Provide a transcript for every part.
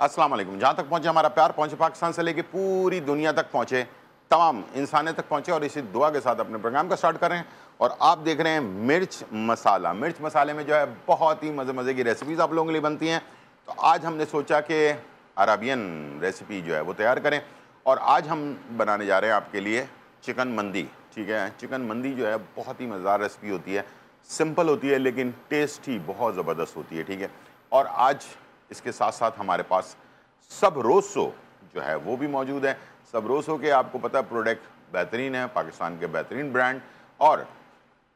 असलम जहाँ तक पहुँचे हमारा प्यार पहुँचे पाकिस्तान से लेके पूरी दुनिया तक पहुँचे तमाम इंसानियत तक पहुँचे और इसी दुआ के साथ अपने प्रोग्राम का स्टार्ट करें और आप देख रहे हैं मिर्च मसाला मिर्च मसाले में जो है बहुत ही मज़े मज़े की रेसिपीज़ आप लोगों के लिए बनती हैं तो आज हमने सोचा कि अरबियन रेसिपी जो है वो तैयार करें और आज हम बनाने जा रहे हैं आपके लिए चिकन मंदी ठीक है चिकन मंदी जो है बहुत ही मज़ेदार रेसिपी होती है सिंपल होती है लेकिन टेस्ट ही बहुत ज़बरदस्त होती है ठीक है और आज इसके साथ साथ हमारे पास सब रोसो जो है वो भी मौजूद है सब रोसो के आपको पता है प्रोडक्ट बेहतरीन है पाकिस्तान के बेहतरीन ब्रांड और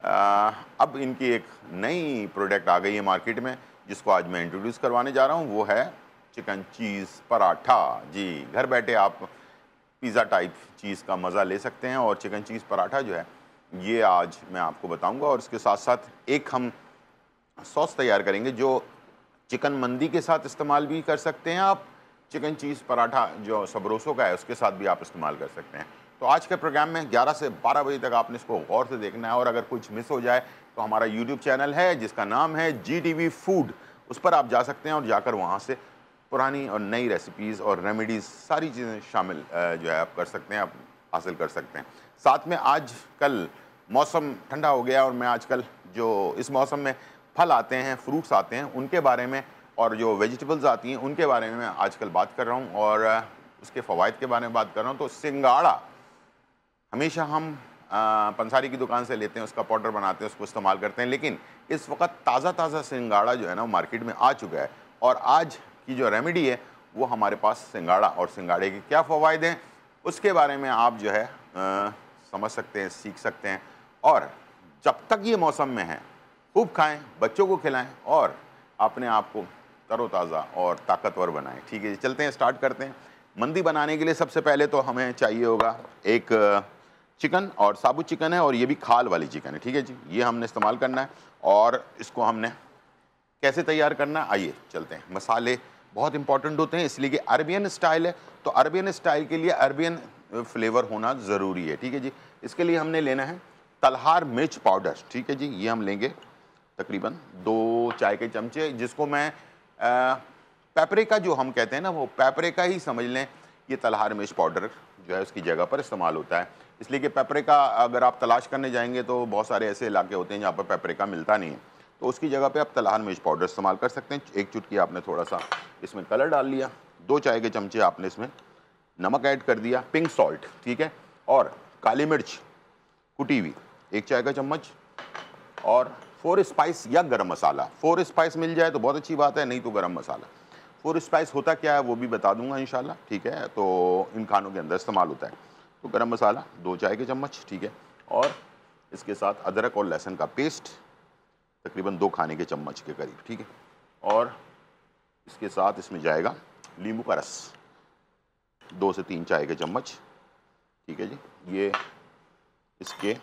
आ, अब इनकी एक नई प्रोडक्ट आ गई है मार्केट में जिसको आज मैं इंट्रोड्यूस करवाने जा रहा हूँ वो है चिकन चीज़ पराठा जी घर बैठे आप पिज़्ज़ा टाइप चीज़ का मज़ा ले सकते हैं और चिकन चीज़ पराठा जो है ये आज मैं आपको बताऊंगा और इसके साथ साथ एक हम सॉस तैयार करेंगे जो चिकन मंदी के साथ इस्तेमाल भी कर सकते हैं आप चिकन चीज़ पराठा जो सबरोसों का है उसके साथ भी आप इस्तेमाल कर सकते हैं तो आज के प्रोग्राम में 11 से 12 बजे तक आपने इसको गौर से देखना है और अगर कुछ मिस हो जाए तो हमारा यूट्यूब चैनल है जिसका नाम है जी फूड उस पर आप जा सकते हैं और जाकर वहाँ से पुरानी और नई रेसिपीज़ और रेमेडीज़ सारी चीज़ें शामिल जो है आप कर सकते हैं आप हासिल कर सकते हैं साथ में आज कल मौसम ठंडा हो गया और मैं आजकल जो इस मौसम में फल आते हैं फ्रूट्स आते हैं उनके बारे में और जो वेजिटेबल्स आती हैं उनके बारे में मैं आजकल बात कर रहा हूँ और उसके फ़वाद के बारे में बात कर रहा हूँ तो सिंगाड़ा हमेशा हम पंसारी की दुकान से लेते हैं उसका पाउडर बनाते हैं उसको इस्तेमाल करते हैं लेकिन इस वक्त ताज़ा ताज़ा सिंगाड़ा जो है ना वो मार्केट में आ चुका है और आज की जो रेमेडी है वो हमारे पास सिंगाड़ा और सिंगाड़े के क्या फ़वाद हैं उसके बारे में आप जो है आ, समझ सकते हैं सीख सकते हैं और जब तक ये मौसम में है खूब खाएं बच्चों को खिलाएं और अपने आप को तरोताज़ा और ताकतवर बनाएं ठीक है चलते हैं स्टार्ट करते हैं मंदी बनाने के लिए सबसे पहले तो हमें चाहिए होगा एक चिकन और साबुत चिकन है और ये भी खाल वाली चिकन है ठीक है जी ये हमने इस्तेमाल करना है और इसको हमने कैसे तैयार करना है आइए चलते हैं मसाले बहुत इंपॉर्टेंट होते हैं इसलिए कि अरबियन स्टाइल है तो अरबियन स्टाइल के लिए अरबियन फ्लेवर होना ज़रूरी है ठीक है जी इसके लिए हमने लेना है तलहार मिर्च पाउडर ठीक है जी ये हम लेंगे तकरीबन दो चाय के चमचे जिसको मैं पेपरिका जो हम कहते हैं ना वो पेपरिका ही समझ लें ये तलहार मिर्च पाउडर जो है उसकी जगह पर इस्तेमाल होता है इसलिए कि पेपरिका अगर आप तलाश करने जाएंगे तो बहुत सारे ऐसे इलाके होते हैं जहाँ पर पेपरिका मिलता नहीं है तो उसकी जगह पर आप तलहार मिर्च पाउडर इस्तेमाल कर सकते हैं एक चुटकी आपने थोड़ा सा इसमें कलर डाल लिया दो चाय के चमचे आपने इसमें नमक ऐड कर दिया पिंक सॉल्ट ठीक है और काली मिर्च कुटी हुई एक चाय का चम्मच और फोर स्पाइस या गरम मसाला फोर स्पाइस मिल जाए तो बहुत अच्छी बात है नहीं तो गरम मसाला फोर स्पाइस होता क्या है वो भी बता दूंगा इन ठीक है तो इन खानों के अंदर इस्तेमाल होता है तो गरम मसाला दो चाय के चम्मच ठीक है और इसके साथ अदरक और लहसुन का पेस्ट तकरीबन दो खाने के चम्मच के करीब ठीक है और इसके साथ इसमें जाएगा नींबू का रस दो से तीन चाय के चम्मच ठीक है जी ये इसके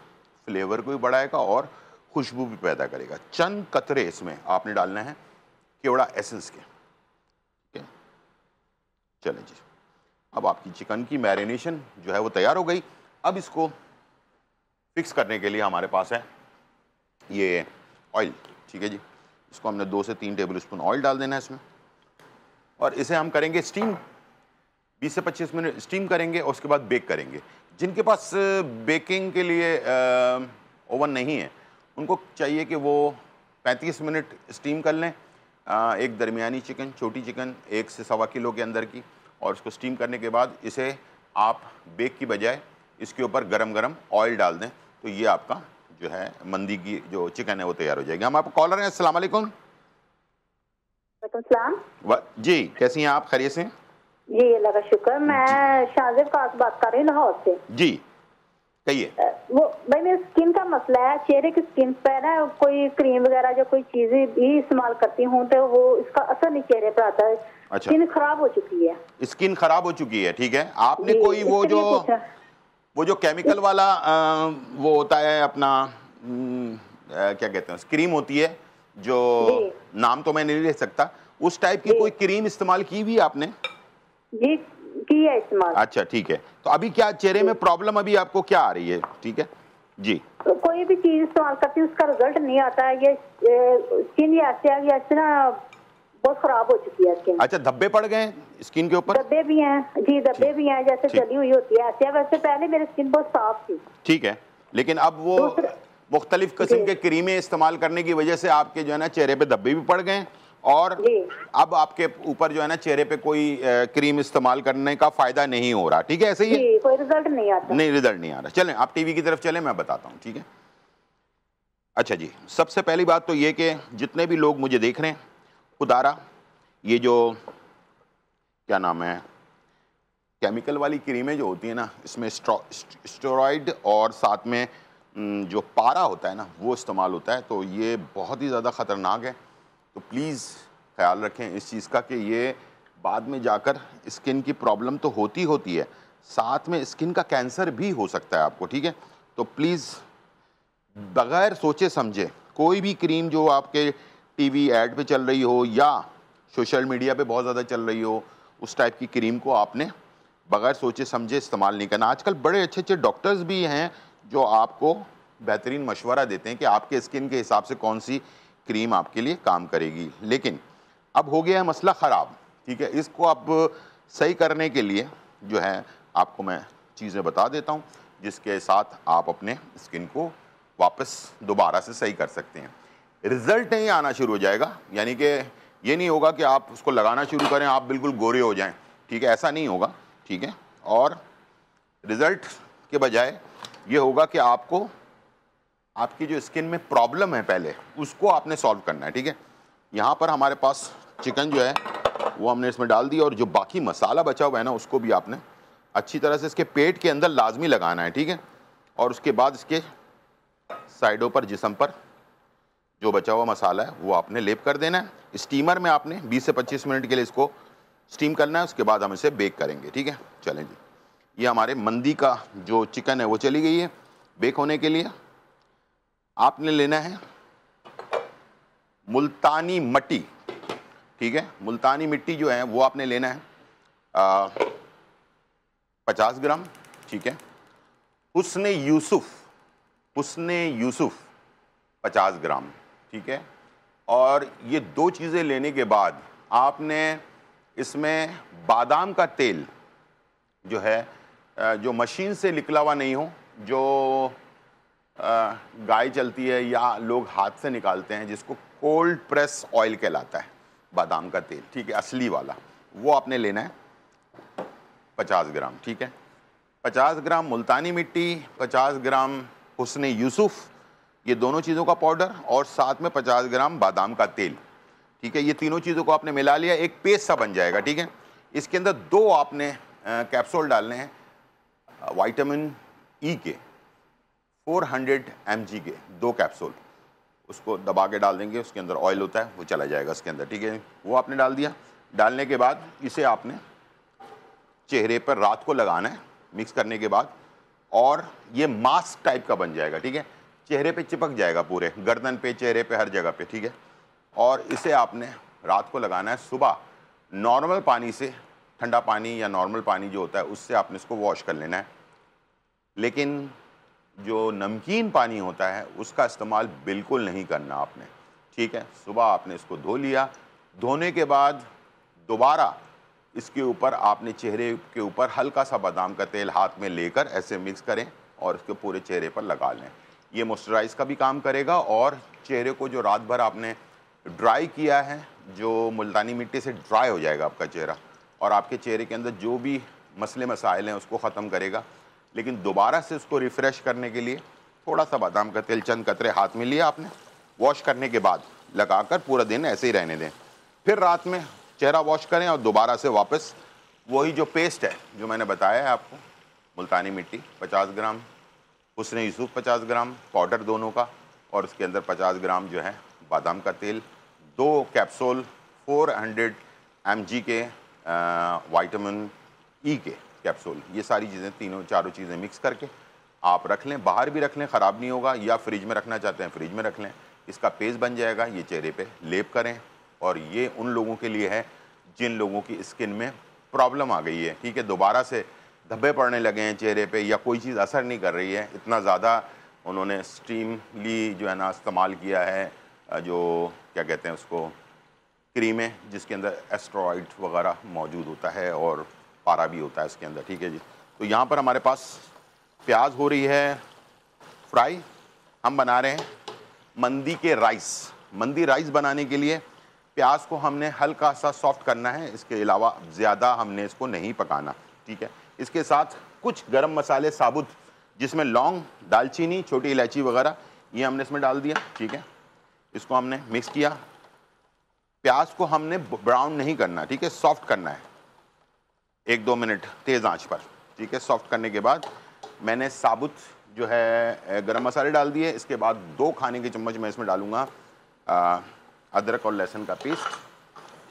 फ्लेवर को भी बढ़ाएगा और खुशबू भी पैदा करेगा चंद कतरे इसमें आपने डालने हैं केवड़ा एसेंस के ठीक है चले जी अब आपकी चिकन की मैरिनेशन जो है वो तैयार हो गई अब इसको फिक्स करने के लिए हमारे पास है ये ऑयल ठीक है जी इसको हमने दो से तीन टेबल स्पून ऑयल डाल देना है इसमें और इसे हम करेंगे स्टीम 20 से 25 मिनट स्टीम करेंगे और उसके बाद बेक करेंगे जिनके पास बेकिंग के लिए ओवन नहीं है उनको चाहिए कि वो 35 मिनट स्टीम कर लें एक दरमियानी चिकन छोटी चिकन एक से सवा किलो के अंदर की और उसको स्टीम करने के बाद इसे आप बेक की बजाय इसके ऊपर गरम गरम ऑयल डाल दें तो ये आपका जो है मंदी की जो चिकन है वो तैयार हो जाएगी हम आप कॉलर हैं अस्सलाम जी कैसी हैं आप खरीय से जी अल्लाह का शुक्र मैं शाजिब का बात कर रही हूँ लाहौर से जी कहिए वो भाई मेरे स्किन का मसला है चेहरे की स्किन पे ना कोई क्रीम वगैरह जो कोई चीज भी इस्तेमाल करती हूँ तो वो इसका असर नहीं चेहरे पर आता है अच्छा स्किन खराब हो चुकी है स्किन खराब हो चुकी है ठीक है आपने कोई वो जो वो जो केमिकल वाला आ, वो होता है अपना आ, हम्म, क्या कहते हैं क्रीम होती है जो नाम तो मैं नहीं ले सकता उस टाइप की कोई क्रीम इस्तेमाल की हुई आपने जी किया इस्तेमाल अच्छा ठीक है तो अभी क्या चेहरे में प्रॉब्लम अभी आपको क्या आ रही है ठीक है जी तो कोई भी चीज इस्तेमाल तो करती है उसका रिजल्ट नहीं आता है ये स्किन ऐसे आ गया ऐसे ना बहुत खराब हो चुकी है स्किन अच्छा धब्बे पड़ गए स्किन के ऊपर धब्बे भी हैं जी धब्बे भी हैं जैसे जली हुई होती है ऐसे वैसे पहले मेरी स्किन बहुत साफ थी ठीक है लेकिन अब वो मुख्तलिफ किस्म के क्रीमें इस्तेमाल करने की वजह से आपके जो है ना चेहरे पे धब्बे भी पड़ गए और अब आपके ऊपर जो है ना चेहरे पे कोई क्रीम इस्तेमाल करने का फायदा नहीं हो रहा ठीक है ऐसे ही कोई रिजल्ट नहीं आता नहीं रिजल्ट नहीं आ रहा चलें आप टीवी की तरफ चलें मैं बताता हूँ ठीक है अच्छा जी सबसे पहली बात तो ये कि जितने भी लोग मुझे देख रहे हैं उदारा ये जो क्या नाम है केमिकल वाली क्रीमें जो होती है ना इसमें स्टेरॉइड और साथ में जो पारा होता है ना वो इस्तेमाल होता है तो ये बहुत ही ज़्यादा ख़तरनाक है तो प्लीज़ ख्याल रखें इस चीज़ का कि ये बाद में जाकर स्किन की प्रॉब्लम तो होती होती है साथ में स्किन का कैंसर भी हो सकता है आपको ठीक है तो प्लीज़ बग़ैर सोचे समझे कोई भी क्रीम जो आपके टीवी ऐड पे चल रही हो या सोशल मीडिया पे बहुत ज़्यादा चल रही हो उस टाइप की क्रीम को आपने बग़ैर सोचे समझे इस्तेमाल नहीं करना आजकल बड़े अच्छे अच्छे डॉक्टर्स भी हैं जो आपको बेहतरीन मशवरा देते हैं कि आपके स्किन के हिसाब से कौन सी क्रीम आपके लिए काम करेगी लेकिन अब हो गया है मसला ख़राब ठीक है इसको आप सही करने के लिए जो है आपको मैं चीज़ें बता देता हूँ जिसके साथ आप अपने स्किन को वापस दोबारा से सही कर सकते हैं रिज़ल्ट नहीं आना शुरू हो जाएगा यानी कि ये नहीं होगा कि आप उसको लगाना शुरू करें आप बिल्कुल गोरे हो जाएं ठीक है ऐसा नहीं होगा ठीक है और रिज़ल्ट के बजाय ये होगा कि आपको आपकी जो स्किन में प्रॉब्लम है पहले उसको आपने सॉल्व करना है ठीक है यहाँ पर हमारे पास चिकन जो है वो हमने इसमें डाल दिया और जो बाकी मसाला बचा हुआ है ना उसको भी आपने अच्छी तरह से इसके पेट के अंदर लाजमी लगाना है ठीक है और उसके बाद इसके साइडों पर जिसम पर जो बचा हुआ मसाला है वो आपने लेप कर देना है स्टीमर में आपने 20 से 25 मिनट के लिए इसको स्टीम करना है उसके बाद हम इसे बेक करेंगे ठीक है चलें जी ये हमारे मंदी का जो चिकन है वो चली गई है बेक होने के लिए आपने लेना है मुल्तानी मट्टी ठीक है मुल्तानी मिट्टी जो है वो आपने लेना है आ, पचास ग्राम ठीक है उसने यूसुफ उसने यूसुफ पचास ग्राम ठीक है और ये दो चीज़ें लेने के बाद आपने इसमें बादाम का तेल जो है जो मशीन से निकला हुआ नहीं हो जो गाय चलती है या लोग हाथ से निकालते हैं जिसको कोल्ड प्रेस ऑयल कहलाता है बादाम का तेल ठीक है असली वाला वो आपने लेना है पचास ग्राम ठीक है पचास ग्राम मुल्तानी मिट्टी पचास ग्राम हुसन यूसुफ़ ये दोनों चीज़ों का पाउडर और साथ में पचास ग्राम बादाम का तेल ठीक है ये तीनों चीज़ों को आपने मिला लिया एक पेस्ट सा बन जाएगा ठीक है इसके अंदर दो आपने कैप्सूल डालने हैं वाइटामिन ई e के 400 हंड्रेड के दो कैप्सूल उसको दबा के डाल देंगे उसके अंदर ऑयल होता है वो चला जाएगा उसके अंदर ठीक है वो आपने डाल दिया डालने के बाद इसे आपने चेहरे पर रात को लगाना है मिक्स करने के बाद और ये मास्क टाइप का बन जाएगा ठीक है चेहरे पे चिपक जाएगा पूरे गर्दन पे चेहरे पे हर जगह पे ठीक है और इसे आपने रात को लगाना है सुबह नॉर्मल पानी से ठंडा पानी या नॉर्मल पानी जो होता है उससे आपने इसको वॉश कर लेना है लेकिन जो नमकीन पानी होता है उसका इस्तेमाल बिल्कुल नहीं करना आपने ठीक है सुबह आपने इसको धो लिया धोने के बाद दोबारा इसके ऊपर आपने चेहरे के ऊपर हल्का सा बादाम का तेल हाथ में लेकर ऐसे मिक्स करें और इसके पूरे चेहरे पर लगा लें ये मॉइस्चराइज़ का भी काम करेगा और चेहरे को जो रात भर आपने ड्राई किया है जो मुल्तानी मिट्टी से ड्राई हो जाएगा आपका चेहरा और आपके चेहरे के अंदर जो भी मसले मसाइल हैं उसको ख़त्म करेगा लेकिन दोबारा से उसको रिफ़्रेश करने के लिए थोड़ा सा बादाम का तेल चंद कतरे हाथ में लिया आपने वॉश करने के बाद लगाकर पूरा दिन ऐसे ही रहने दें फिर रात में चेहरा वॉश करें और दोबारा से वापस वही जो पेस्ट है जो मैंने बताया है आपको मुल्तानी मिट्टी 50 ग्राम हुसन यूसुफ 50 ग्राम पाउडर दोनों का और उसके अंदर 50 ग्राम जो है बादाम का तेल दो कैप्सूल 400 हंड्रेड के वाइटामिन ई के कैप्सूल ये सारी चीज़ें तीनों चारों चीज़ें मिक्स करके आप रख लें बाहर भी रख लें ख़राब नहीं होगा या फ्रिज में रखना चाहते हैं फ्रिज में रख लें इसका पेस्ट बन जाएगा ये चेहरे पे लेप करें और ये उन लोगों के लिए है जिन लोगों की स्किन में प्रॉब्लम आ गई है ठीक है दोबारा से धब्बे पड़ने लगे हैं चेहरे पे या कोई चीज़ असर नहीं कर रही है इतना ज़्यादा उन्होंने स्टीमली जो है ना इस्तेमाल किया है जो क्या कहते हैं उसको क्रीमें जिसके अंदर एस्ट्रॉइड वगैरह मौजूद होता है और पारा भी होता है इसके अंदर ठीक है जी तो यहाँ पर हमारे पास प्याज हो रही है फ्राई हम बना रहे हैं मंदी के राइस मंदी राइस बनाने के लिए प्याज को हमने हल्का सा सॉफ्ट करना है इसके अलावा ज़्यादा हमने इसको नहीं पकाना ठीक है इसके साथ कुछ गरम मसाले साबुत जिसमें लौंग दालचीनी छोटी इलायची वगैरह ये हमने इसमें डाल दिया ठीक है इसको हमने मिक्स किया प्याज को हमने ब्राउन नहीं करना ठीक है सॉफ्ट करना है एक दो मिनट तेज़ आंच पर ठीक है सॉफ्ट करने के बाद मैंने साबुत जो है गरम मसाले डाल दिए इसके बाद दो खाने के चम्मच मैं इसमें डालूँगा अदरक और लहसुन का पेस्ट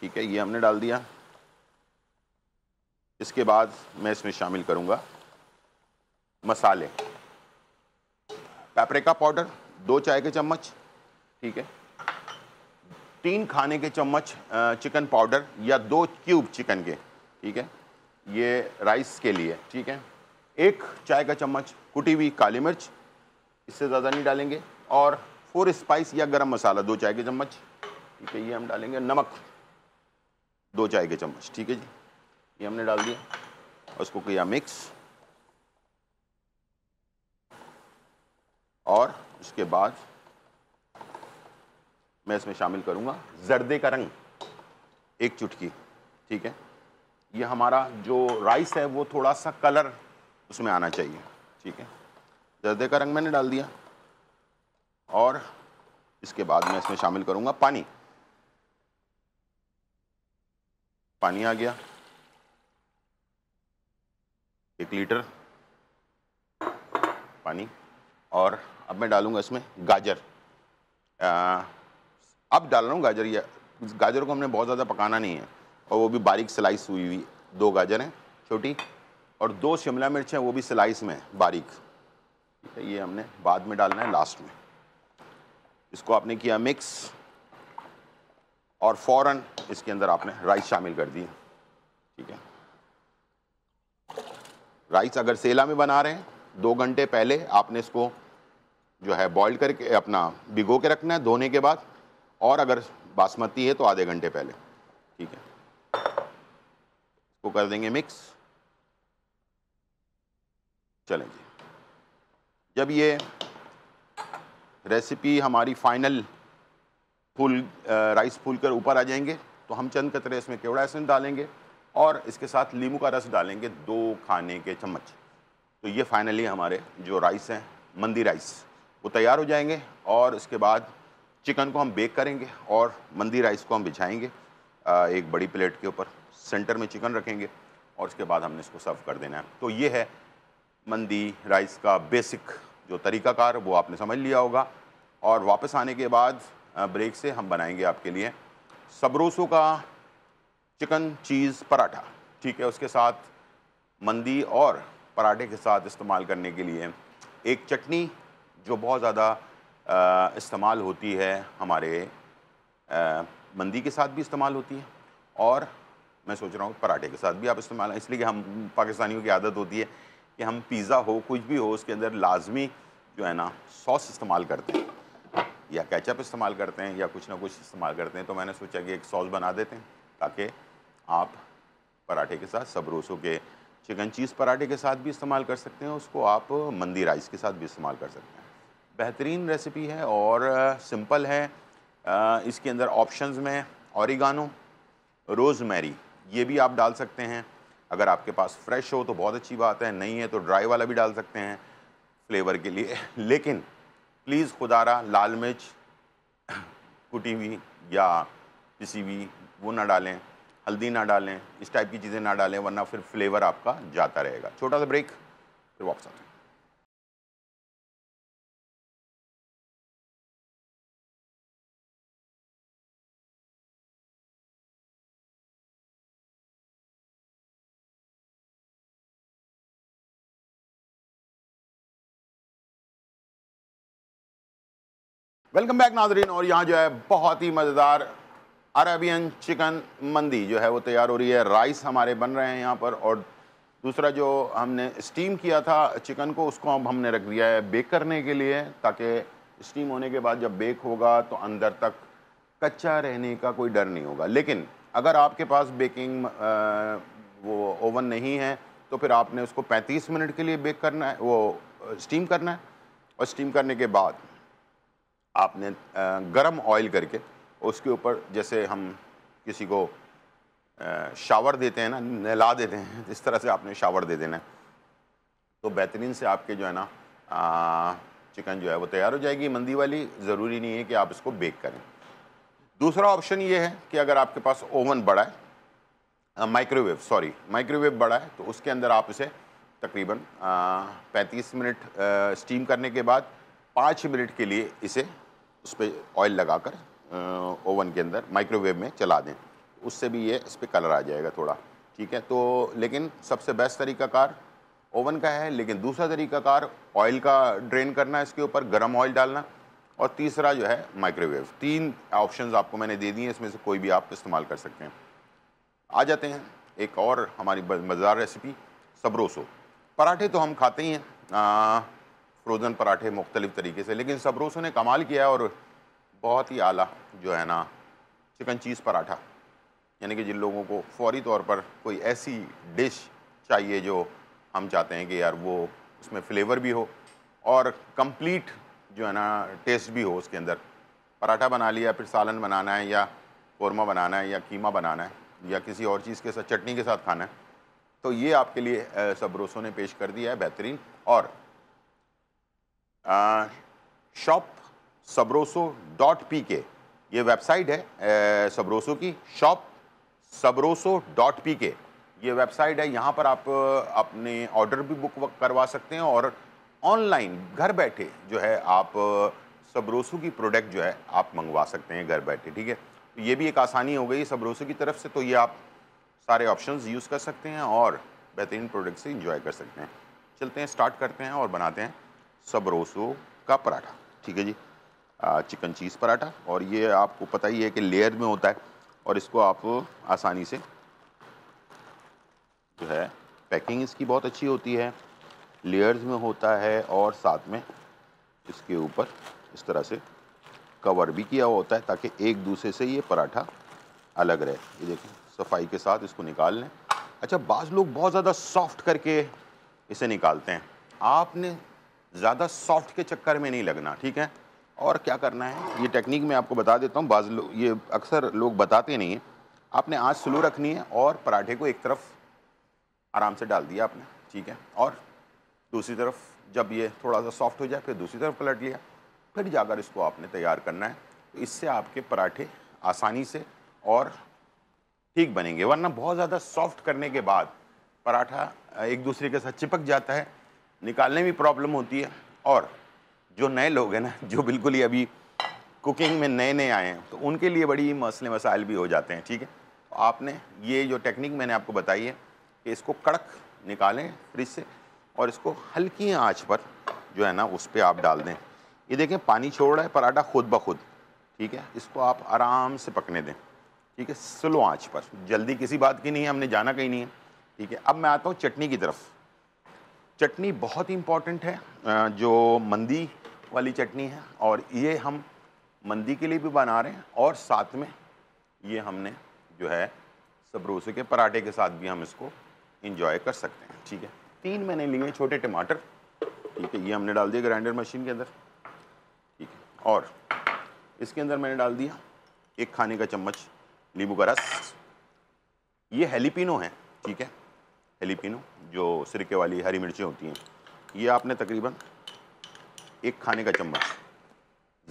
ठीक है ये हमने डाल दिया इसके बाद मैं इसमें शामिल करूँगा मसाले पेपरिका पाउडर दो चाय के चम्मच ठीक है तीन खाने के चम्मच चिकन पाउडर या दो क्यूब चिकन के ठीक है ये राइस के लिए ठीक है एक चाय का चम्मच कुटी हुई काली मिर्च इससे ज़्यादा नहीं डालेंगे और फोर स्पाइस या गरम मसाला दो चाय के चम्मच ठीक है ये हम डालेंगे नमक दो चाय के चम्मच ठीक है जी ये हमने डाल दिया और उसको किया मिक्स और उसके बाद मैं इसमें शामिल करूँगा जर्दे का रंग एक चुटकी ठीक है ये हमारा जो राइस है वो थोड़ा सा कलर उसमें आना चाहिए ठीक है जर्दे का रंग मैंने डाल दिया और इसके बाद मैं इसमें शामिल करूँगा पानी पानी आ गया एक लीटर पानी और अब मैं डालूँगा इसमें गाजर आ, अब डाल रहा हूँ गाजर या गाजर को हमने बहुत ज़्यादा पकाना नहीं है और वो भी बारीक स्लाइस हुई हुई दो गाजर हैं छोटी और दो शिमला मिर्च हैं वो भी स्लाइस में बारीक ठीक है ये हमने बाद में डालना है लास्ट में इसको आपने किया मिक्स और फ़ौर इसके अंदर आपने राइस शामिल कर दी ठीक है राइस अगर सेला में बना रहे हैं दो घंटे पहले आपने इसको जो है बॉईल करके अपना भिगो के रखना है धोने के बाद और अगर बासमती है तो आधे घंटे पहले ठीक है को कर देंगे मिक्स चलें जी जब ये रेसिपी हमारी फाइनल फूल राइस फूल कर ऊपर आ जाएंगे तो हम चंद कतरे इसमें केवड़ा एसेंस डालेंगे और इसके साथ लीमू का रस डालेंगे दो खाने के चम्मच तो ये फाइनली हमारे जो राइस हैं मंदी राइस वो तैयार हो जाएंगे और इसके बाद चिकन को हम बेक करेंगे और मंदी राइस को हम बिछाएंगे एक बड़ी प्लेट के ऊपर सेंटर में चिकन रखेंगे और उसके बाद हमने इसको सर्व कर देना है तो ये है मंदी राइस का बेसिक जो तरीकाकार वो आपने समझ लिया होगा और वापस आने के बाद ब्रेक से हम बनाएंगे आपके लिए सबरोसों का चिकन चीज़ पराठा ठीक है उसके साथ मंदी और पराठे के साथ इस्तेमाल करने के लिए एक चटनी जो बहुत ज़्यादा इस्तेमाल होती है हमारे आ, मंदी के साथ भी इस्तेमाल होती है और मैं सोच रहा हूँ पराठे के साथ भी आप इस्तेमाल इसलिए कि हम पाकिस्तानियों की आदत होती है कि हम पिज़्ज़ा हो कुछ भी हो उसके अंदर लाजमी जो है ना सॉस इस्तेमाल करते हैं या कैचअप इस्तेमाल करते हैं या कुछ ना कुछ इस्तेमाल करते हैं तो मैंने सोचा कि एक सॉस बना देते हैं ताकि आप पराठे के साथ सबरोसों के चिकन चीज़ पराठे के साथ भी इस्तेमाल कर सकते हैं उसको आप मंदी राइस के साथ भी इस्तेमाल कर सकते हैं बेहतरीन रेसिपी है और सिंपल है इसके अंदर ऑप्शंस में औरिगानो रोज़मेरी ये भी आप डाल सकते हैं अगर आपके पास फ्रेश हो तो बहुत अच्छी बात है नहीं है तो ड्राई वाला भी डाल सकते हैं फ्लेवर के लिए लेकिन प्लीज़ खुदारा लाल मिर्च कुटी हुई या किसी भी वो ना डालें हल्दी ना डालें इस टाइप की चीज़ें ना डालें वरना फिर फ्लेवर आपका जाता रहेगा छोटा सा ब्रेक फिर वापस आते हैं वेलकम बैक नाजरीन और यहाँ जो है बहुत ही मज़ेदार अरबियन चिकन मंदी जो है वो तैयार हो रही है राइस हमारे बन रहे हैं यहाँ पर और दूसरा जो हमने स्टीम किया था चिकन को उसको अब हमने रख दिया है बेक करने के लिए ताकि स्टीम होने के बाद जब बेक होगा तो अंदर तक कच्चा रहने का कोई डर नहीं होगा लेकिन अगर आपके पास बेकिंग वो ओवन नहीं है तो फिर आपने उसको 35 मिनट के लिए बेक करना है वो स्टीम करना है और स्टीम करने के बाद आपने गरम ऑयल करके उसके ऊपर जैसे हम किसी को शावर देते हैं ना नहला देते हैं इस तरह से आपने शावर दे देना है तो बेहतरीन से आपके जो है ना चिकन जो है वो तैयार हो जाएगी मंदी वाली ज़रूरी नहीं है कि आप इसको बेक करें दूसरा ऑप्शन ये है कि अगर आपके पास ओवन बड़ा है माइक्रोवेव सॉरी माइक्रोवेव बड़ा है तो उसके अंदर आप इसे तकरीबन 35 मिनट स्टीम करने के बाद पाँच मिनट के लिए इसे उस पर ऑयल लगा कर ओवन के अंदर माइक्रोवेव में चला दें उससे भी ये इस पर कलर आ जाएगा थोड़ा ठीक है तो लेकिन सबसे बेस्ट तरीका कार ओवन का है लेकिन दूसरा तरीकाकार ऑयल का ड्रेन करना इसके ऊपर गर्म ऑयल डालना और तीसरा जो है माइक्रोवेव तीन ऑप्शंस आपको मैंने दे दिए हैं इसमें से कोई भी आप इस्तेमाल कर सकते हैं आ जाते हैं एक और हमारी मज़ेदार रेसिपी सबरोसो पराठे तो हम खाते ही हैं फ्रोज़न पराठे मुख्तलिफ़ तरीके से लेकिन सबरोसो ने कमाल किया और बहुत ही आला जो है ना चिकन चीज़ पराठा यानी कि जिन लोगों को फौरी तौर पर कोई ऐसी डिश चाहिए जो हम चाहते हैं कि यार वो उसमें फ्लेवर भी हो और कंप्लीट जो है ना टेस्ट भी हो उसके अंदर पराठा बना लिया फिर सालन बनाना है या कौरमा बनाना है या कीमा बनाना है या किसी और चीज़ के साथ चटनी के साथ खाना है तो ये आपके लिए सबरोसों ने पेश कर दिया है बेहतरीन और शॉप सबरोसो डॉट पी के ये वेबसाइट है सबरोसो की शॉप सबरोसो डॉट पी के ये वेबसाइट है यहाँ पर आप अपने ऑर्डर भी बुक करवा सकते हैं और ऑनलाइन घर बैठे जो है आप सबरोसो की प्रोडक्ट जो है आप मंगवा सकते हैं घर बैठे ठीक है तो ये भी एक आसानी हो गई सबरोसो की तरफ से तो ये आप सारे ऑप्शंस यूज़ कर सकते हैं और बेहतरीन प्रोडक्ट से इंजॉय कर सकते हैं चलते हैं स्टार्ट करते हैं और बनाते हैं सबरोसो का पराठा ठीक है जी चिकन चीज़ पराठा और ये आपको पता ही है कि लेयर में होता है और इसको आप आसानी से जो है पैकिंग इसकी बहुत अच्छी होती है लेयर्स में होता है और साथ में इसके ऊपर इस तरह से कवर भी किया हुआ होता है ताकि एक दूसरे से ये पराठा अलग रहे ये देखिए सफाई के साथ इसको निकाल लें अच्छा बाज़ लोग बहुत ज़्यादा सॉफ्ट करके इसे निकालते हैं आपने ज़्यादा सॉफ्ट के चक्कर में नहीं लगना ठीक है और क्या करना है ये टेक्निक मैं आपको बता देता हूँ बाज लो, ये अक्सर लोग बताते नहीं हैं आपने आँच स्लो रखनी है और पराठे को एक तरफ आराम से डाल दिया आपने ठीक है और दूसरी तरफ जब ये थोड़ा सा सॉफ्ट हो जाए फिर दूसरी तरफ पलट लिया फिर जाकर इसको आपने तैयार करना है तो इससे आपके पराठे आसानी से और ठीक बनेंगे वरना बहुत ज़्यादा सॉफ्ट करने के बाद पराठा एक दूसरे के साथ चिपक जाता है निकालने में प्रॉब्लम होती है और जो नए लोग हैं ना जो बिल्कुल ही अभी कुकिंग में नए नए आए हैं तो उनके लिए बड़ी मसले मसाइल भी हो जाते हैं ठीक है तो आपने ये जो टेक्निक मैंने आपको बताई है कि इसको कड़क निकालें फ्रिज से और इसको हल्की आंच पर जो है ना उस पर आप डाल दें ये देखें पानी छोड़ रहा है पराठा खुद ब खुद ठीक है इसको आप आराम से पकने दें ठीक है स्लो आँच पर जल्दी किसी बात की नहीं है हमने जाना कहीं नहीं है ठीक है अब मैं आता हूँ चटनी की तरफ चटनी बहुत ही इम्पॉर्टेंट है जो मंदी वाली चटनी है और ये हम मंदी के लिए भी बना रहे हैं और साथ में ये हमने जो है सबरोसे के पराठे के साथ भी हम इसको इंजॉय कर सकते हैं ठीक है तीन मैंने लिए छोटे टमाटर ठीक है ये हमने डाल दिया ग्राइंडर मशीन के अंदर ठीक है और इसके अंदर मैंने डाल दिया एक खाने का चम्मच नींबू का रस ये हेलीपिनो है ठीक है हेलीपिनो जो सिरके वाली हरी मिर्चें होती हैं ये आपने तकरीबन एक खाने का चम्मच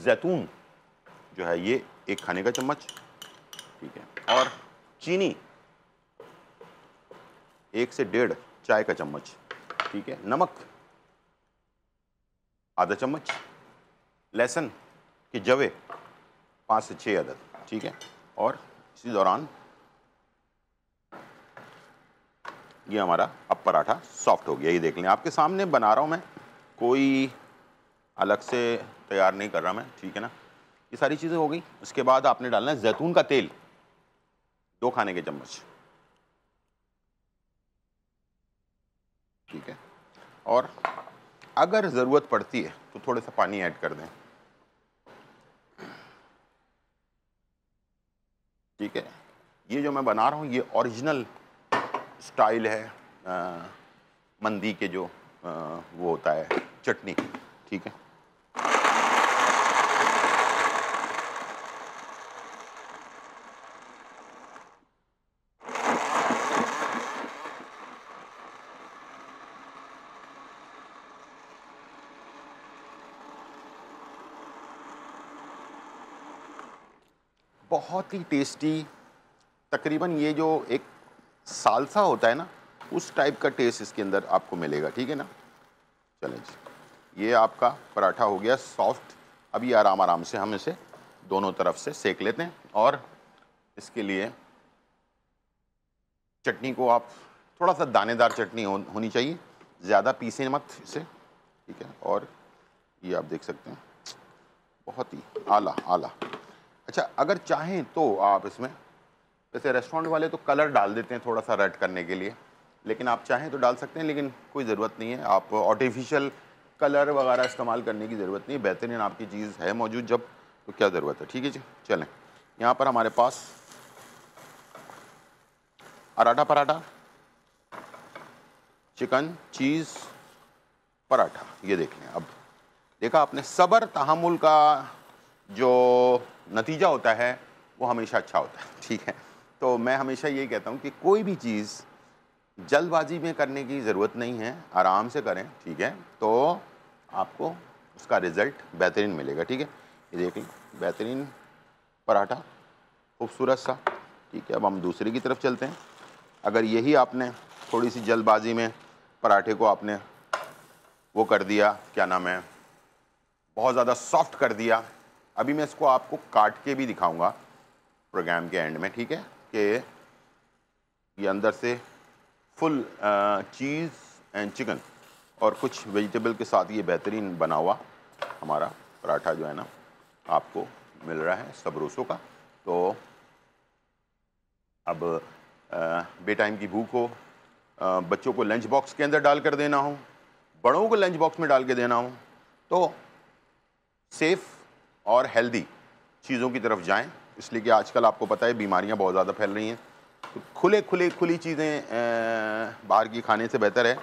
जैतून जो है ये एक खाने का चम्मच ठीक है और चीनी एक से डेढ़ चाय का चम्मच ठीक है नमक आधा चम्मच लहसुन के जवे पाँच से छः अदद ठीक है और इसी दौरान ये हमारा अब पराठा सॉफ्ट हो गया ये देख लें आपके सामने बना रहा हूँ मैं कोई अलग से तैयार नहीं कर रहा मैं ठीक है ना ये सारी चीज़ें हो गई उसके बाद आपने डालना है जैतून का तेल दो खाने के चम्मच ठीक है और अगर ज़रूरत पड़ती है तो थोड़ा सा पानी ऐड कर दें ठीक है ये जो मैं बना रहा हूँ ये ओरिजिनल स्टाइल है आ, मंदी के जो आ, वो होता है चटनी ठीक है बहुत ही टेस्टी तकरीबन ये जो एक सालसा होता है ना उस टाइप का टेस्ट इसके अंदर आपको मिलेगा ठीक है ना चलें जी ये आपका पराठा हो गया सॉफ्ट अभी आराम आराम से हम इसे दोनों तरफ से सेक लेते हैं और इसके लिए चटनी को आप थोड़ा सा दानेदार चटनी हो, होनी चाहिए ज़्यादा पीसें मत इसे ठीक है और ये आप देख सकते हैं बहुत ही आला आला अच्छा अगर चाहें तो आप इसमें जैसे रेस्टोरेंट वाले तो कलर डाल देते हैं थोड़ा सा रेड करने के लिए लेकिन आप चाहें तो डाल सकते हैं लेकिन कोई ज़रूरत नहीं है आप आर्टिफिशियल कलर वगैरह इस्तेमाल करने की ज़रूरत नहीं बेहतरीन आपकी चीज़ है मौजूद जब तो क्या ज़रूरत है ठीक है जी चलें यहाँ पर हमारे पास आराठा पराठा चिकन चीज़ पराठा ये देख लें अब देखा आपने सबर तहमुल का जो नतीजा होता है वो हमेशा अच्छा होता है ठीक है तो मैं हमेशा यही कहता हूँ कि कोई भी चीज़ जल्दबाजी में करने की ज़रूरत नहीं है आराम से करें ठीक है तो आपको उसका रिज़ल्ट बेहतरीन मिलेगा ठीक है ये देख लें बेहतरीन पराठा खूबसूरत सा ठीक है अब हम दूसरे की तरफ चलते हैं अगर यही आपने थोड़ी सी जल्दबाजी में पराठे को आपने वो कर दिया क्या नाम है बहुत ज़्यादा सॉफ्ट कर दिया अभी मैं इसको आपको काट के भी दिखाऊंगा प्रोग्राम के एंड में ठीक है के ये अंदर से फुल चीज़ एंड चिकन और कुछ वेजिटेबल के साथ ये बेहतरीन बना हुआ हमारा पराठा जो है ना आपको मिल रहा है सब रोसों का तो अब बेटाइम की भूख हो आ, बच्चों को लंच बॉक्स के अंदर डाल कर देना हो बड़ों को लंच बॉक्स में डाल के देना हो तो सेफ़ और हेल्दी चीज़ों की तरफ जाएं इसलिए कि आजकल आपको पता है बीमारियां बहुत ज़्यादा फैल रही हैं तो खुले खुले खुली चीज़ें बाहर की खाने से बेहतर है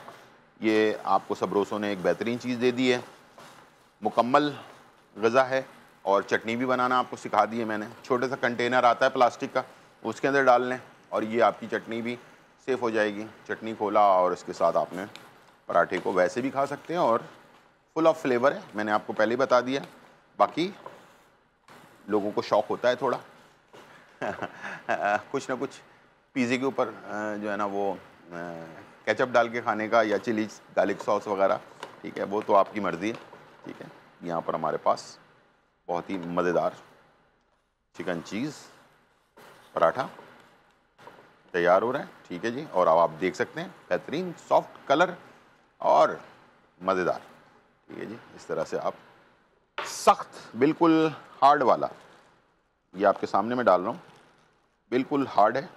ये आपको सब रोसों ने एक बेहतरीन चीज़ दे दी है मुकम्मल गज़ा है और चटनी भी बनाना आपको सिखा दी है मैंने छोटे सा कंटेनर आता है प्लास्टिक का उसके अंदर डाल लें और ये आपकी चटनी भी सेफ़ हो जाएगी चटनी खोला और इसके साथ आपने पराठे को वैसे भी खा सकते हैं और फुल ऑफ फ्लेवर है मैंने आपको पहले ही बता दिया बाकी लोगों को शौक होता है थोड़ा कुछ ना कुछ पिज़्ज़े के ऊपर जो है ना वो केचप डाल के खाने का या चिली गार्लिक सॉस वगैरह ठीक है वो तो आपकी मर्ज़ी है ठीक है यहाँ पर हमारे पास बहुत ही मज़ेदार चिकन चीज़ पराठा तैयार हो रहा है ठीक है जी और अब आप देख सकते हैं बेहतरीन सॉफ्ट कलर और मज़ेदार ठीक है जी इस तरह से आप सख्त बिल्कुल हार्ड वाला ये आपके सामने मैं डाल रहा हूँ बिल्कुल हार्ड है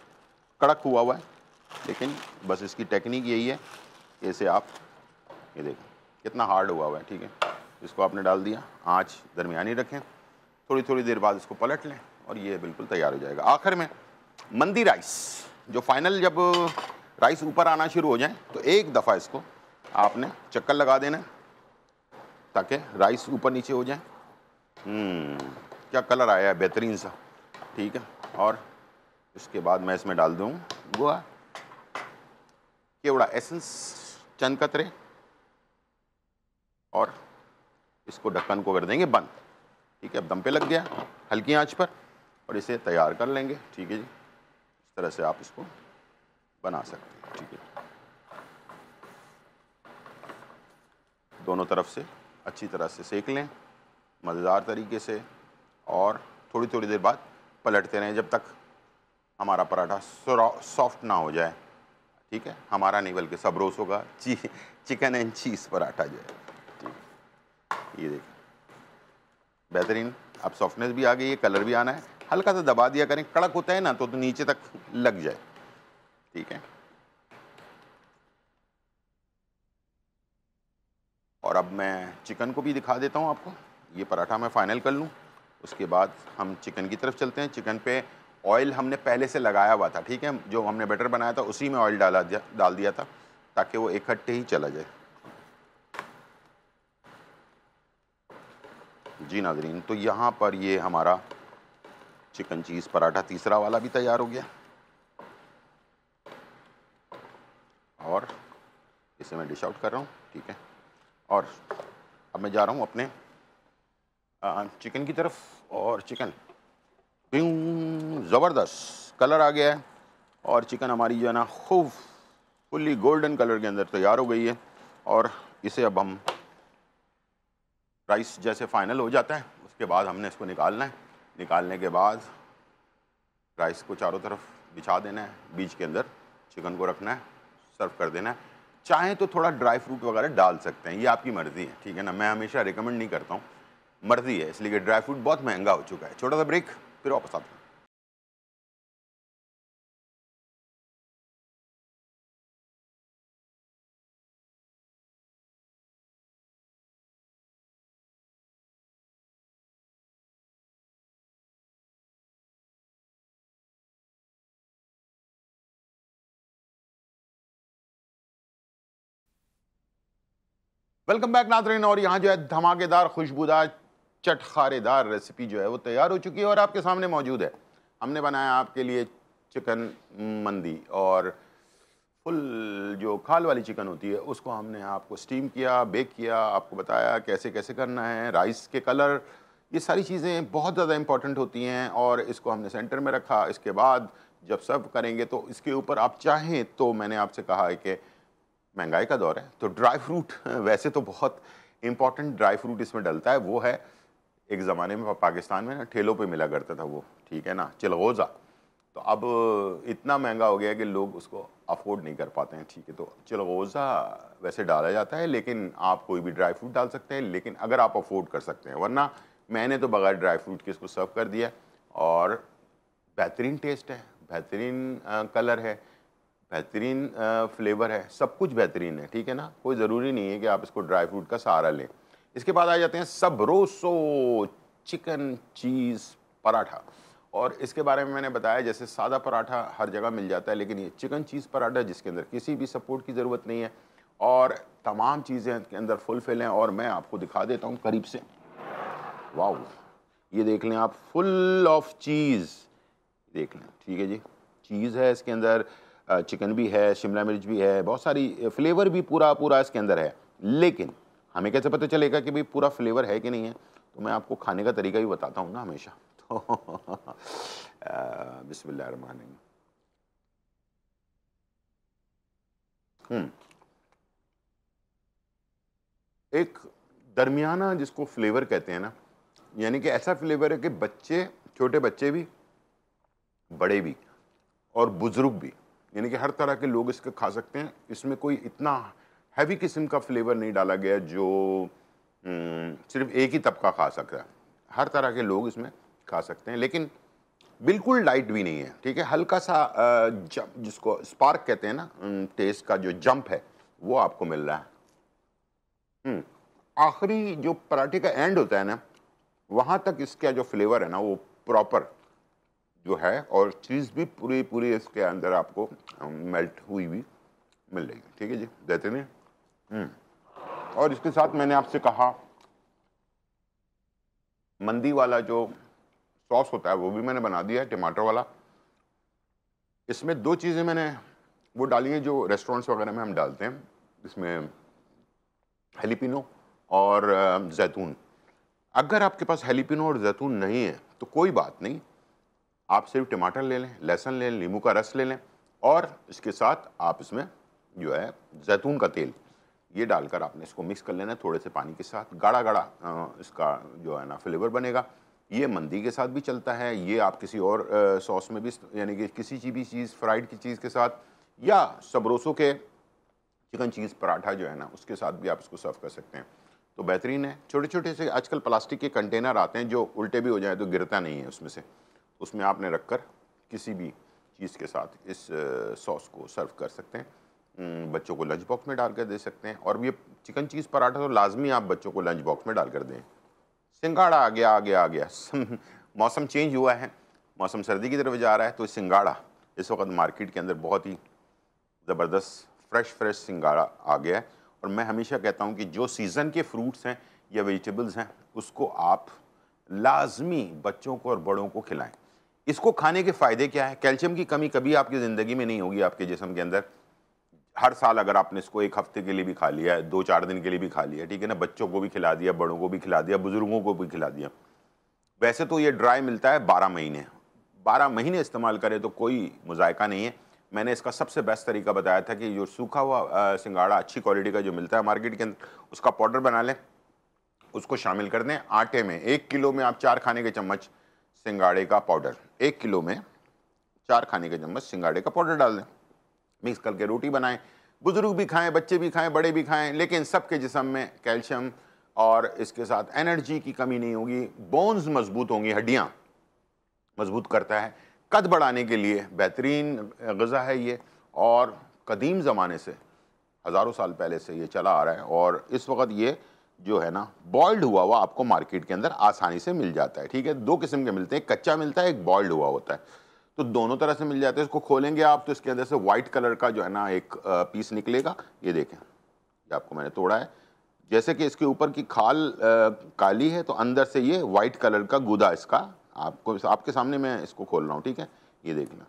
कड़क हुआ हुआ है लेकिन बस इसकी टेक्निक यही है इसे आप ये देखें कितना हार्ड हुआ हुआ है ठीक है इसको आपने डाल दिया आँच दरमियानी रखें थोड़ी थोड़ी देर बाद इसको पलट लें और ये बिल्कुल तैयार हो जाएगा आखिर में मंदी राइस जो फाइनल जब राइस ऊपर आना शुरू हो जाए तो एक दफ़ा इसको आपने चक्कर लगा देना ताकि राइस ऊपर नीचे हो जाए हम्म, क्या कलर आया है बेहतरीन सा ठीक है और इसके बाद मैं इसमें डाल दूँ गोवा केवड़ा एसेंस चंद कतरे और इसको ढक्कन को कर देंगे बंद ठीक है अब दम पे लग गया हल्की आंच पर और इसे तैयार कर लेंगे ठीक है जी इस तरह से आप इसको बना सकते हैं ठीक है दोनों तरफ से अच्छी तरह से सेक लें मज़ेदार तरीके से और थोड़ी थोड़ी देर बाद पलटते रहें जब तक हमारा पराठा सॉफ्ट ना हो जाए ठीक है हमारा नहीं बल्कि सब रोज़ होगा ची चिकन एंड चीज़ पराठा जो है ठीक ये देखिए बेहतरीन अब सॉफ्टनेस भी आ गई है कलर भी आना है हल्का सा दबा दिया करें कड़क होता है ना तो, तो नीचे तक लग जाए ठीक है और अब मैं चिकन को भी दिखा देता हूँ आपको ये पराठा मैं फ़ाइनल कर लूँ उसके बाद हम चिकन की तरफ चलते हैं चिकन पे ऑयल हमने पहले से लगाया हुआ था ठीक है जो हमने बैटर बनाया था उसी में ऑयल डाला दिया डाल दिया था ताकि वो इकट्ठे ही चला जाए जी नाजरीन तो यहाँ पर ये हमारा चिकन चीज़ पराठा तीसरा वाला भी तैयार हो गया और इसे मैं डिश आउट कर रहा हूँ ठीक है और अब मैं जा रहा हूँ अपने हाँ, चिकन की तरफ और चिकन ज़बरदस्त कलर आ गया है और चिकन हमारी जो है ना खूब फुल्ली गोल्डन कलर के अंदर तैयार हो गई है और इसे अब हम राइस जैसे फाइनल हो जाता है उसके बाद हमने इसको निकालना है निकालने के बाद राइस को चारों तरफ बिछा देना है बीच के अंदर चिकन को रखना है सर्व कर देना है चाहें तो थोड़ा ड्राई फ्रूट वगैरह डाल सकते हैं ये आपकी मर्ज़ी है ठीक है ना मैं हमेशा रिकमेंड नहीं करता हूँ मर्जी है इसलिए ड्राई फ्रूट बहुत महंगा हो चुका है छोटा सा ब्रेक फिर वापस आता वेलकम बैक नाजरीन और यहाँ जो है धमाकेदार खुशबूदार चटखारेदार रेसिपी जो है वो तैयार हो चुकी है और आपके सामने मौजूद है हमने बनाया आपके लिए चिकन मंदी और फुल जो खाल वाली चिकन होती है उसको हमने आपको स्टीम किया बेक किया आपको बताया कैसे कैसे करना है राइस के कलर ये सारी चीज़ें बहुत ज़्यादा इम्पॉर्टेंट होती हैं और इसको हमने सेंटर में रखा इसके बाद जब सर्व करेंगे तो इसके ऊपर आप चाहें तो मैंने आपसे कहा है कि महंगाई का दौर है तो ड्राई फ्रूट वैसे तो बहुत इंपॉर्टेंट ड्राई फ्रूट इसमें डलता है वो है एक ज़माने में पाकिस्तान में ना ठेलों पे मिला करता था वो ठीक है ना चिलगोज़ा तो अब इतना महंगा हो गया कि लोग उसको अफोर्ड नहीं कर पाते हैं ठीक है तो चिलगोज़ा वैसे डाला जाता है लेकिन आप कोई भी ड्राई फ्रूट डाल सकते हैं लेकिन अगर आप अफोर्ड कर सकते हैं वरना मैंने तो बगैर ड्राई फ्रूट के इसको सर्व कर दिया और बेहतरीन टेस्ट है बेहतरीन कलर है बेहतरीन फ्लेवर है सब कुछ बेहतरीन है ठीक है ना कोई ज़रूरी नहीं है कि आप इसको ड्राई फ्रूट का सहारा लें इसके बाद आ जाते हैं सब रोसो चिकन चीज़ पराठा और इसके बारे में मैंने बताया जैसे सादा पराठा हर जगह मिल जाता है लेकिन ये चिकन चीज़ पराठा जिसके अंदर किसी भी सपोर्ट की ज़रूरत नहीं है और तमाम चीज़ें के अंदर फुलफिल हैं और मैं आपको दिखा देता हूँ करीब से वाह ये देख लें आप फुल ऑफ चीज़ देख लें ठीक है जी चीज़ है इसके अंदर चिकन भी है शिमला मिर्च भी है बहुत सारी फ्लेवर भी पूरा पूरा इसके अंदर है लेकिन हमें कैसे पता चलेगा कि भाई पूरा फ्लेवर है कि नहीं है तो मैं आपको खाने का तरीका भी बताता हूँ ना हमेशा तो बिस्मिल्लाहमान हम्म। एक दरमियाना जिसको फ्लेवर कहते हैं ना यानी कि ऐसा फ्लेवर है कि बच्चे छोटे बच्चे भी बड़े भी और बुज़ुर्ग भी यानी कि हर तरह के लोग इसको खा सकते हैं इसमें कोई इतना हैवी किस्म का फ्लेवर नहीं डाला गया जो हम्म, सिर्फ एक ही तबका खा सकता है हर तरह के लोग इसमें खा सकते हैं लेकिन बिल्कुल लाइट भी नहीं है ठीक है हल्का सा जिसको स्पार्क कहते हैं ना टेस्ट का जो जंप है वो आपको मिल रहा है हम्म, आखिरी जो पराठे का एंड होता है ना वहाँ तक इसका जो फ्लेवर है ना वो प्रॉपर जो है और चीज़ भी पूरी पूरी इसके अंदर आपको मेल्ट हुई भी मिल जाएगी ठीक है जी देते नहीं और इसके साथ मैंने आपसे कहा मंदी वाला जो सॉस होता है वो भी मैंने बना दिया है टमाटर वाला इसमें दो चीज़ें मैंने वो डाली हैं जो रेस्टोरेंट्स वगैरह में हम डालते हैं इसमें हेलीपिनो और जैतून अगर आपके पास हेलीपिनो और जैतून नहीं है तो कोई बात नहीं आप सिर्फ टमाटर ले लें लहसुन ले लें नींबू का रस ले लें और इसके साथ आप इसमें जो है जैतून का तेल ये डालकर आपने इसको मिक्स कर लेना है थोड़े से पानी के साथ गाढ़ा गाढ़ा इसका जो है ना फ्लेवर बनेगा ये मंदी के साथ भी चलता है ये आप किसी और सॉस में भी यानी कि किसी चीज भी चीज़ फ्राइड की चीज़ के साथ या सबरोसों के चिकन चीज़ पराठा जो है ना उसके साथ भी आप इसको सर्व कर सकते हैं तो बेहतरीन है छोटे छोटे से आजकल प्लास्टिक के कंटेनर आते हैं जो उल्टे भी हो जाए तो गिरता नहीं है उसमें से तो उसमें आपने रख कर किसी भी चीज़ के साथ इस सॉस को सर्व कर सकते हैं हम्म, बच्चों को लंच बॉक्स में डाल कर दे सकते हैं और ये चिकन चीज़ पराठा तो लाजमी आप बच्चों को लंच बॉक्स में डाल कर दें सिंगाड़ा आ गया आ गया आ गया मौसम चेंज हुआ है मौसम सर्दी की तरफ जा रहा है तो सिंगाड़ा इस वक्त मार्केट के अंदर बहुत ही ज़बरदस्त फ्रेश फ्रेश सिंगाड़ा आ गया है और मैं हमेशा कहता हूँ कि जो सीज़न के फ्रूट्स हैं या वेजिटेबल्स हैं उसको आप लाजमी बच्चों को और बड़ों को खिलाएं इसको खाने के फ़ायदे क्या है कैल्शियम की कमी कभी आपकी ज़िंदगी में नहीं होगी आपके जिसम के अंदर हर साल अगर आपने इसको एक हफ्ते के लिए भी खा लिया है दो चार दिन के लिए भी खा लिया ठीक है ना बच्चों को भी खिला दिया बड़ों को भी खिला दिया बुज़ुर्गों को भी खिला दिया वैसे तो ये ड्राई मिलता है बारह महीने बारह महीने इस्तेमाल करें तो कोई मुजायका नहीं है मैंने इसका सबसे बेस्ट तरीका बताया था कि जो सूखा हुआ सिंगाड़ा अच्छी क्वालिटी का जो मिलता है मार्केट के अंदर उसका पाउडर बना लें उसको शामिल कर दें आटे में एक किलो में आप चार खाने के चम्मच सिंगाड़े का पाउडर एक किलो में चार खाने के चम्मच सिंगाड़े का पाउडर डाल दें मिक्स करके रोटी बनाएं बुज़ुर्ग भी खाएं बच्चे भी खाएं बड़े भी खाएं लेकिन सबके जिसम में कैल्शियम और इसके साथ एनर्जी की कमी नहीं होगी बोन्स मजबूत होंगी हड्डियाँ मजबूत करता है कद बढ़ाने के लिए बेहतरीन गज़ा है ये और कदीम ज़माने से हज़ारों साल पहले से ये चला आ रहा है और इस वक्त ये जो है ना बॉयल्ड हुआ हुआ आपको मार्केट के अंदर आसानी से मिल जाता है ठीक है दो किस्म के मिलते हैं कच्चा मिलता है एक बॉयल्ड हुआ होता है तो दोनों तरह से मिल जाते हैं इसको खोलेंगे आप तो इसके अंदर से वाइट कलर का जो है ना एक पीस निकलेगा ये देखें ये आपको मैंने तोड़ा है जैसे कि इसके ऊपर की खाल आ, काली है तो अंदर से ये वाइट कलर का गुदा इसका आपको आपके सामने मैं इसको खोल रहा हूँ ठीक है ये देखना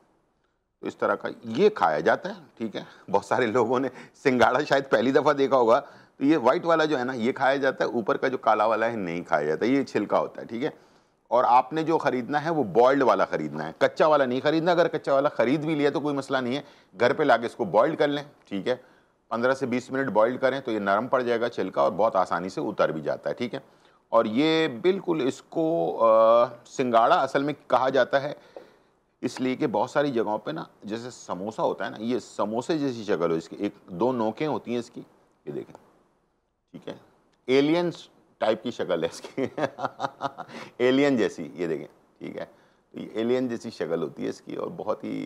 तो इस तरह का ये खाया जाता है ठीक है बहुत सारे लोगों ने सिंगाड़ा शायद पहली दफ़ा देखा होगा तो ये वाइट वाला जो है ना ये खाया जाता है ऊपर का जो काला वाला है नहीं खाया जाता ये छिलका होता है ठीक है और आपने जो ख़रीदना है वो बॉइल्ड वाला ख़रीदना है कच्चा वाला नहीं ख़रीदना अगर कच्चा वाला ख़रीद भी लिया तो कोई मसला नहीं है घर पे लाके इसको बॉयल्ड कर लें ठीक है पंद्रह से बीस मिनट बॉयल्ड करें तो ये नरम पड़ जाएगा छिलका और बहुत आसानी से उतर भी जाता है ठीक है और ये बिल्कुल इसको आ, सिंगाड़ा असल में कहा जाता है इसलिए कि बहुत सारी जगहों पे ना जैसे समोसा होता है ना ये समोसे जैसी शक्ल हो इसकी एक दो नोकें होती हैं इसकी ये देखें ठीक है एलियंस टाइप की शक्ल है इसकी एलियन जैसी ये देखें ठीक है तो ये एलियन जैसी शक्ल होती है इसकी और बहुत ही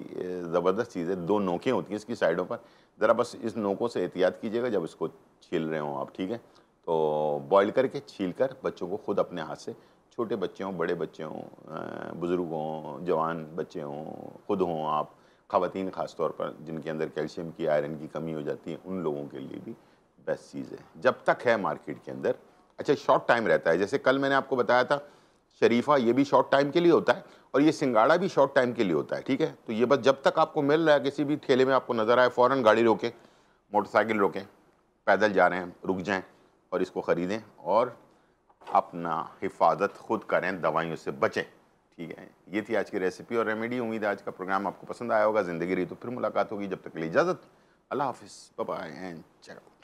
ज़बरदस्त चीज़ है दो नोकें होती हैं इसकी साइडों पर ज़रा बस इस नोकों से एहतियात कीजिएगा जब इसको छील रहे हों आप ठीक है तो बॉईल करके छील कर बच्चों को खुद अपने हाथ से छोटे बच्चे हों बड़े बच्चे हों बुज़ुर्ग हों जवान बच्चे हों खुद हों आप ख़वान ख़ास तौर पर जिनके अंदर कैल्शियम की आयरन की कमी हो जाती है उन लोगों के लिए भी बेस्ट चीज़ है जब तक है मार्केट के अंदर अच्छा शॉर्ट टाइम रहता है जैसे कल मैंने आपको बताया था शरीफा ये भी शॉर्ट टाइम के लिए होता है और ये सिंगाड़ा भी शॉर्ट टाइम के लिए होता है ठीक है तो ये बस जब तक आपको मिल रहा है किसी भी ठेले में आपको नज़र आए फ़ौरन गाड़ी रोकें मोटरसाइकिल रोकें पैदल जा रहे हैं रुक जाएँ और इसको ख़रीदें और अपना हिफाजत खुद करें दवाइयों से बचें ठीक है ये थी आज की रेसिपी और रेमेडी उम्मीद है आज का प्रोग्राम आपको पसंद आया होगा ज़िंदगी रही तो फिर मुलाकात होगी जब तक के लिए इजाज़त अल्लाह हाफिज़ बाय एंड चलो